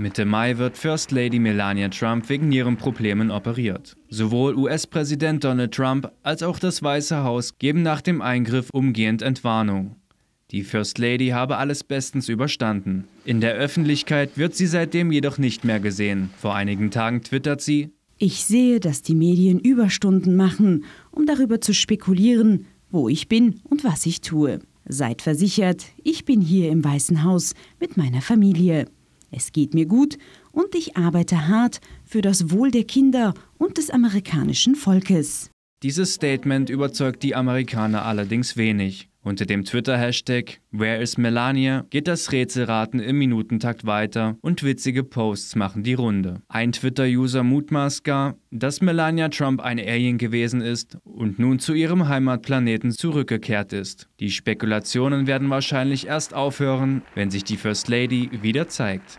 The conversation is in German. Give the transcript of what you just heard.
Mitte Mai wird First Lady Melania Trump wegen ihren Problemen operiert. Sowohl US-Präsident Donald Trump als auch das Weiße Haus geben nach dem Eingriff umgehend Entwarnung. Die First Lady habe alles bestens überstanden. In der Öffentlichkeit wird sie seitdem jedoch nicht mehr gesehen. Vor einigen Tagen twittert sie, ich sehe, dass die Medien Überstunden machen, um darüber zu spekulieren, wo ich bin und was ich tue. Seid versichert, ich bin hier im Weißen Haus mit meiner Familie es geht mir gut und ich arbeite hart für das Wohl der Kinder und des amerikanischen Volkes. Dieses Statement überzeugt die Amerikaner allerdings wenig. Unter dem Twitter-Hashtag WhereisMelania geht das Rätselraten im Minutentakt weiter und witzige Posts machen die Runde. Ein Twitter-User mutmaßt gar, dass Melania Trump ein Alien gewesen ist und nun zu ihrem Heimatplaneten zurückgekehrt ist. Die Spekulationen werden wahrscheinlich erst aufhören, wenn sich die First Lady wieder zeigt.